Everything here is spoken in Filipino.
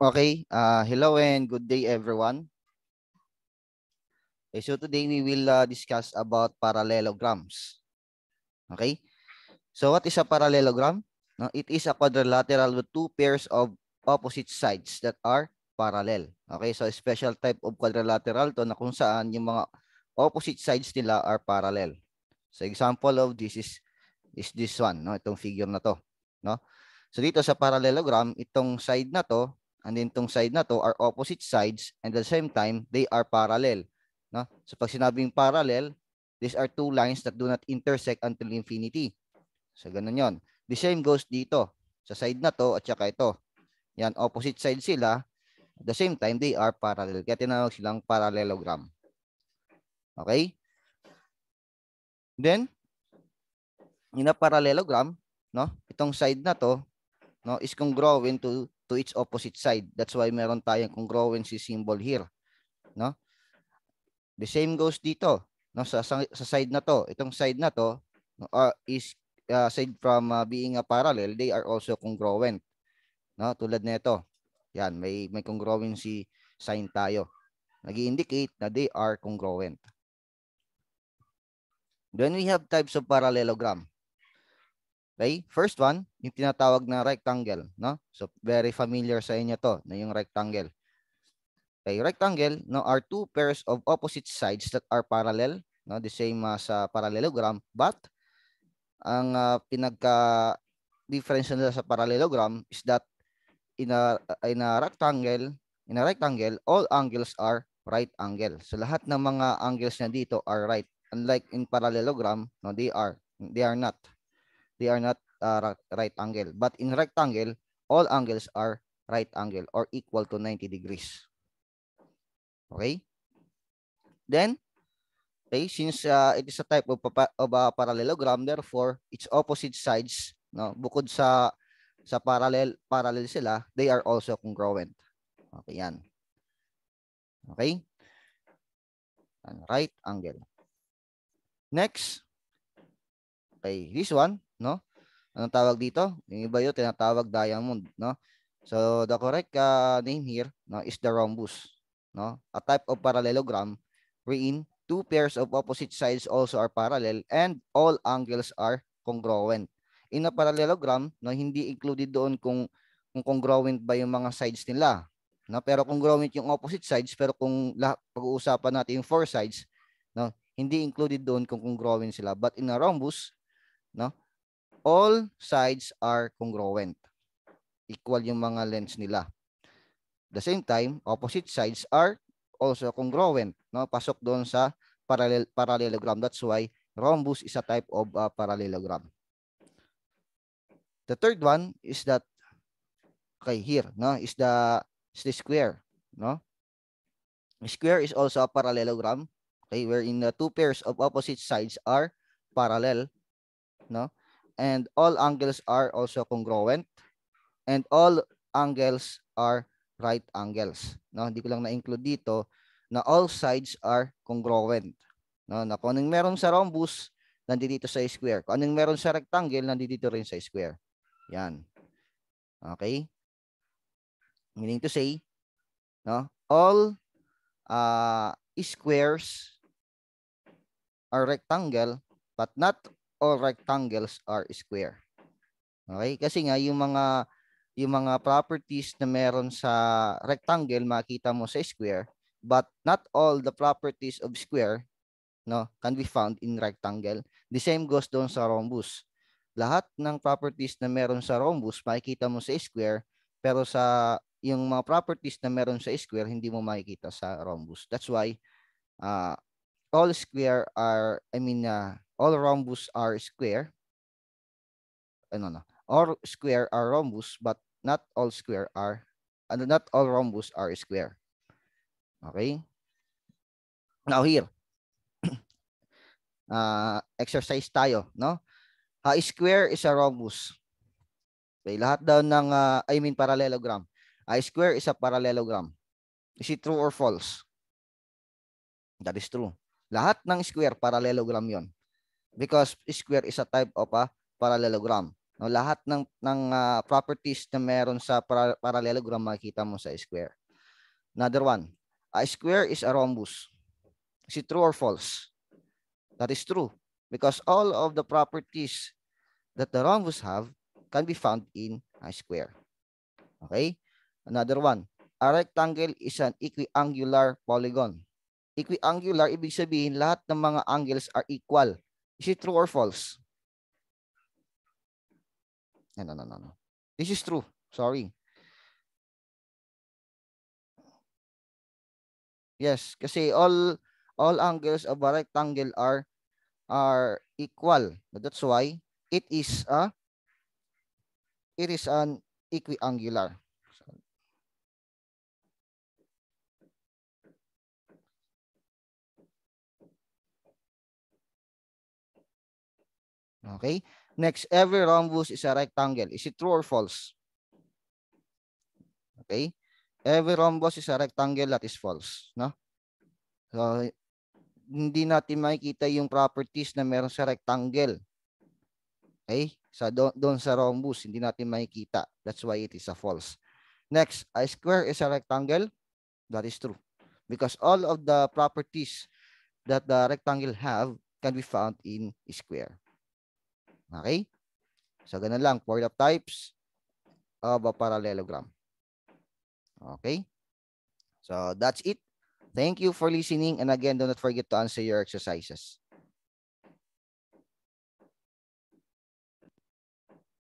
Okay, uh, hello and good day everyone. Okay, so today we will uh, discuss about parallelograms. Okay, so what is a parallelogram? No, it is a quadrilateral with two pairs of opposite sides that are parallel. Okay, so a special type of quadrilateral to na kung saan yung mga opposite sides nila are parallel. So example of this is is this one, no? Itong figure na to, no? So dito sa parallelogram, itong side na to and then tong side na to are opposite sides and at the same time they are parallel no so pag sinabing parallel these are two lines that do not intersect until infinity so ganun yon the same goes dito sa side na to at saka ito yan opposite side sila at the same time they are parallel kaya tinawag silang parallelogram okay then in a parallelogram no itong side na to no is congruent to to its opposite side. That's why meron tayong congruency symbol here. No? The same goes dito. No? Sa, sa, side na to, itong side na to uh, is uh, aside from uh, being a parallel, they are also congruent. No? Tulad nito. Yan, may may congruency sign tayo. Nag-indicate na they are congruent. Then we have types of parallelogram. Okay? First one, yung tinatawag na rectangle, no? So very familiar sa inyo 'to, na yung rectangle. Okay, rectangle no are two pairs of opposite sides that are parallel, no? The same as uh, parallelogram, but ang uh, pinagka difference nila sa parallelogram is that in a in a rectangle, in a rectangle, all angles are right angle. So lahat ng mga angles na dito are right. Unlike in parallelogram, no, they are they are not they are not uh, right angle. But in rectangle, all angles are right angle or equal to 90 degrees. Okay? Then, okay, since uh, it is a type of, of a parallelogram, therefore, its opposite sides, no, bukod sa sa parallel, parallel sila, they are also congruent. Okay, yan. Okay? And right angle. Next, okay, this one, no? Anong tawag dito? Yung iba yun, tinatawag diamond, no? So, the correct uh, name here no, is the rhombus, no? A type of parallelogram wherein two pairs of opposite sides also are parallel and all angles are congruent. In a parallelogram, no, hindi included doon kung kung congruent ba yung mga sides nila. No? Pero congruent yung opposite sides, pero kung pag-uusapan natin yung four sides, no, hindi included doon kung congruent sila. But in a rhombus, no, all sides are congruent. Equal yung mga lens nila. The same time, opposite sides are also congruent. No? Pasok doon sa parallel, parallelogram. That's why rhombus is a type of uh, parallelogram. The third one is that okay here, no, is the is the square, no? Square is also a parallelogram, okay, wherein the two pairs of opposite sides are parallel, no? and all angles are also congruent and all angles are right angles. No, hindi ko lang na-include dito na all sides are congruent. No, na kung anong meron sa rhombus, nandito sa square. Kung anong meron sa rectangle, nandito rin sa square. Yan. Okay? Meaning to say, no, all uh, squares are rectangle but not all rectangles are square. Okay? Kasi nga yung mga yung mga properties na meron sa rectangle makita mo sa square but not all the properties of square no can be found in rectangle. The same goes doon sa rhombus. Lahat ng properties na meron sa rhombus makikita mo sa square pero sa yung mga properties na meron sa square hindi mo makikita sa rhombus. That's why uh, all square are I mean uh, all rhombus are square. Uh, no, no. All square are rhombus, but not all square are, and not all rhombus are square. Okay? Now here, uh, exercise tayo, no? Uh, square is a rhombus. Okay, lahat daw ng, uh, I mean parallelogram. I square is a parallelogram. Is it true or false? That is true. Lahat ng square, parallelogram yon because square is a type of a ah, parallelogram. No, lahat ng ng uh, properties na meron sa para, parallelogram makikita mo sa square. Another one. A square is a rhombus. Is it true or false? That is true because all of the properties that the rhombus have can be found in a square. Okay? Another one. A rectangle is an equiangular polygon. Equiangular, ibig sabihin lahat ng mga angles are equal Is it true or false? Eh, no, no, no, no. This is true. Sorry. Yes, kasi all all angles of a rectangle are are equal. That's why it is a it is an equiangular. Okay? Next, every rhombus is a rectangle. Is it true or false? Okay? Every rhombus is a rectangle that is false. No? So, hindi natin makikita yung properties na meron sa rectangle. Okay? Sa don doon sa rhombus, hindi natin makikita. That's why it is a false. Next, a square is a rectangle. That is true. Because all of the properties that the rectangle have can be found in square. Okay? So, ganun lang. Word of types of a parallelogram. Okay? So, that's it. Thank you for listening. And again, do not forget to answer your exercises.